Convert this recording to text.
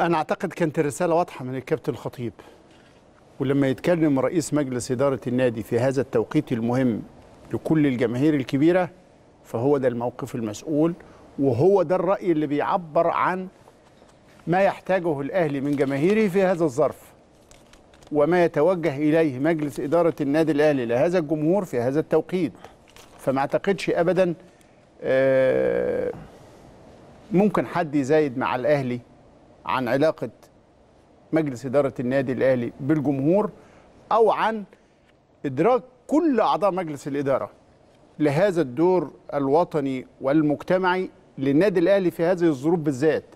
انا اعتقد كانت الرساله واضحه من الكابتن الخطيب ولما يتكلم رئيس مجلس اداره النادي في هذا التوقيت المهم لكل الجماهير الكبيره فهو ده الموقف المسؤول وهو ده الراي اللي بيعبر عن ما يحتاجه الاهلي من جماهيره في هذا الظرف وما يتوجه اليه مجلس اداره النادي الاهلي لهذا الجمهور في هذا التوقيت فما اعتقدش ابدا آه، ممكن حد يزايد مع الاهلي عن علاقه مجلس اداره النادي الاهلي بالجمهور او عن ادراك كل اعضاء مجلس الاداره لهذا الدور الوطني والمجتمعي للنادي الاهلي في هذه الظروف بالذات